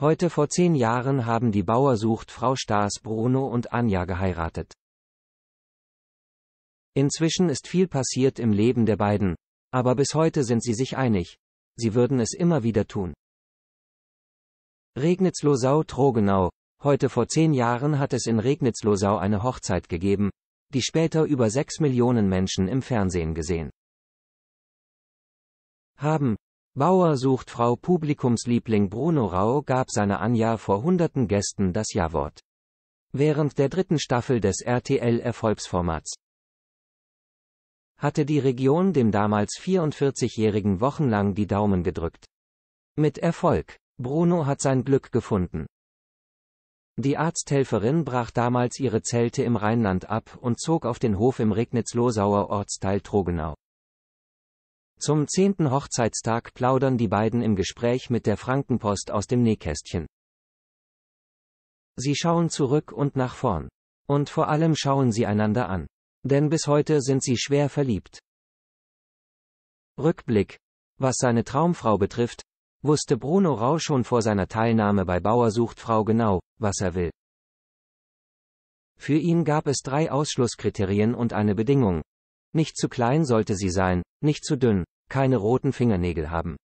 Heute vor zehn Jahren haben die Bauer sucht Frau Staas Bruno und Anja geheiratet. Inzwischen ist viel passiert im Leben der beiden, aber bis heute sind sie sich einig. Sie würden es immer wieder tun. Regnitzlosau trogenau Heute vor zehn Jahren hat es in Regnitzlosau eine Hochzeit gegeben, die später über sechs Millionen Menschen im Fernsehen gesehen haben. Bauer sucht Frau Publikumsliebling Bruno Rau gab seiner Anja vor hunderten Gästen das Jawort. Während der dritten Staffel des RTL-Erfolgsformats hatte die Region dem damals 44-Jährigen wochenlang die Daumen gedrückt. Mit Erfolg. Bruno hat sein Glück gefunden. Die Arzthelferin brach damals ihre Zelte im Rheinland ab und zog auf den Hof im Regnitz-Losauer Ortsteil Trogenau. Zum zehnten Hochzeitstag plaudern die beiden im Gespräch mit der Frankenpost aus dem Nähkästchen. Sie schauen zurück und nach vorn. Und vor allem schauen sie einander an. Denn bis heute sind sie schwer verliebt. Rückblick. Was seine Traumfrau betrifft, wusste Bruno Rau schon vor seiner Teilnahme bei Bauersuchtfrau genau, was er will. Für ihn gab es drei Ausschlusskriterien und eine Bedingung. Nicht zu klein sollte sie sein, nicht zu dünn, keine roten Fingernägel haben.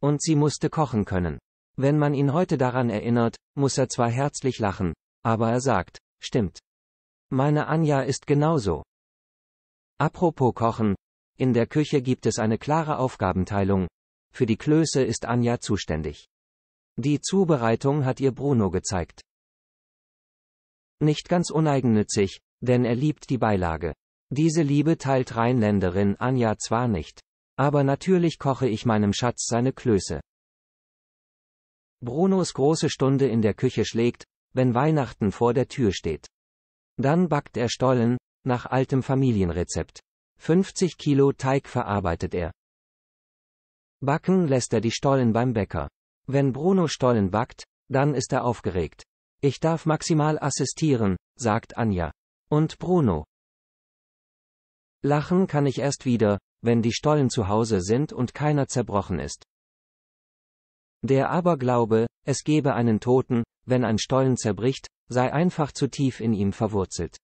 Und sie musste kochen können. Wenn man ihn heute daran erinnert, muss er zwar herzlich lachen, aber er sagt, stimmt. Meine Anja ist genauso. Apropos Kochen, in der Küche gibt es eine klare Aufgabenteilung. Für die Klöße ist Anja zuständig. Die Zubereitung hat ihr Bruno gezeigt. Nicht ganz uneigennützig, denn er liebt die Beilage. Diese Liebe teilt Rheinländerin Anja zwar nicht. Aber natürlich koche ich meinem Schatz seine Klöße. Brunos große Stunde in der Küche schlägt, wenn Weihnachten vor der Tür steht. Dann backt er Stollen, nach altem Familienrezept. 50 Kilo Teig verarbeitet er. Backen lässt er die Stollen beim Bäcker. Wenn Bruno Stollen backt, dann ist er aufgeregt. Ich darf maximal assistieren, sagt Anja. Und Bruno, Lachen kann ich erst wieder, wenn die Stollen zu Hause sind und keiner zerbrochen ist. Der Aberglaube, es gebe einen Toten, wenn ein Stollen zerbricht, sei einfach zu tief in ihm verwurzelt.